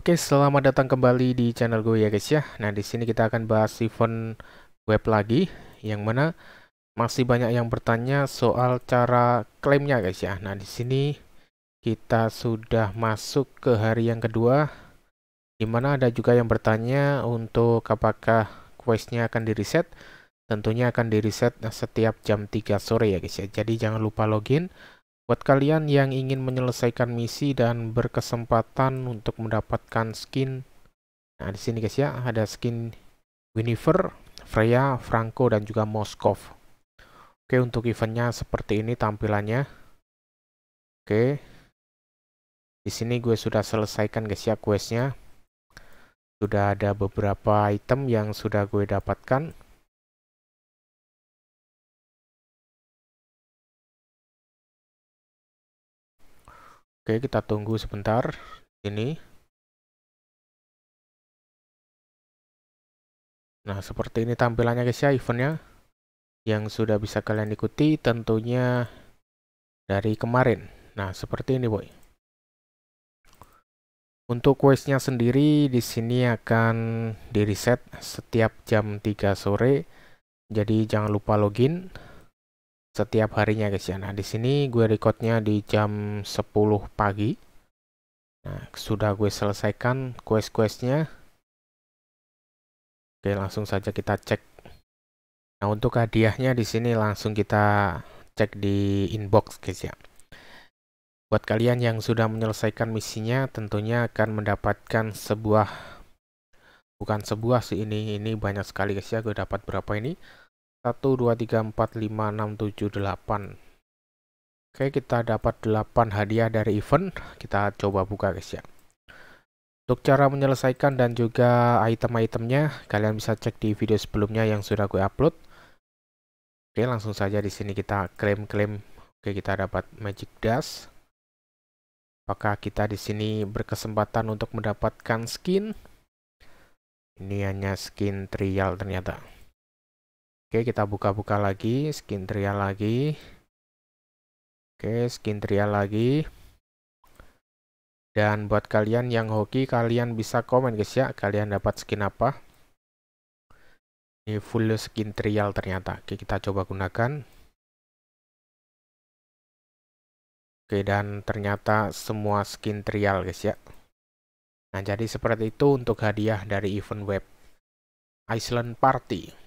Oke, selamat datang kembali di channel gue ya guys ya. Nah, di sini kita akan bahas event web lagi yang mana masih banyak yang bertanya soal cara klaimnya guys ya. Nah, di sini kita sudah masuk ke hari yang kedua di mana ada juga yang bertanya untuk apakah questnya akan di reset. Tentunya akan di reset setiap jam 3 sore ya guys ya. Jadi jangan lupa login Buat kalian yang ingin menyelesaikan misi dan berkesempatan untuk mendapatkan skin, nah di sini guys ya ada skin Winifer, Freya, Franco dan juga Moskov. Oke untuk eventnya seperti ini tampilannya. Oke, di sini gue sudah selesaikan guys ya questnya. Sudah ada beberapa item yang sudah gue dapatkan. Oke, kita tunggu sebentar. Ini. Nah, seperti ini tampilannya guys ya eventnya. Yang sudah bisa kalian ikuti tentunya dari kemarin. Nah, seperti ini boy. Untuk questnya sendiri di sini akan di reset setiap jam 3 sore. Jadi jangan lupa login setiap harinya guys ya. Nah, di sini gue recordnya di jam 10 pagi. Nah, sudah gue selesaikan quest-questnya. Oke, langsung saja kita cek. Nah, untuk hadiahnya di sini langsung kita cek di inbox guys ya. Buat kalian yang sudah menyelesaikan misinya tentunya akan mendapatkan sebuah bukan sebuah sih ini ini banyak sekali guys ya gue dapat berapa ini 1, 2, 3, 4, 5, 6, 7, 8 Oke kita dapat 8 hadiah dari event Kita coba buka guys ya Untuk cara menyelesaikan dan juga item-itemnya Kalian bisa cek di video sebelumnya yang sudah gue upload Oke langsung saja di sini kita klaim-klaim Oke kita dapat magic dust Apakah kita di sini berkesempatan untuk mendapatkan skin? Ini hanya skin trial ternyata. Oke, kita buka-buka lagi, skin trial lagi. Oke, skin trial lagi. Dan buat kalian yang hoki, kalian bisa komen guys ya, kalian dapat skin apa. Ini full skin trial ternyata. Oke, kita coba gunakan. Oke, dan ternyata semua skin trial guys ya. Nah, jadi seperti itu untuk hadiah dari event web Iceland Party.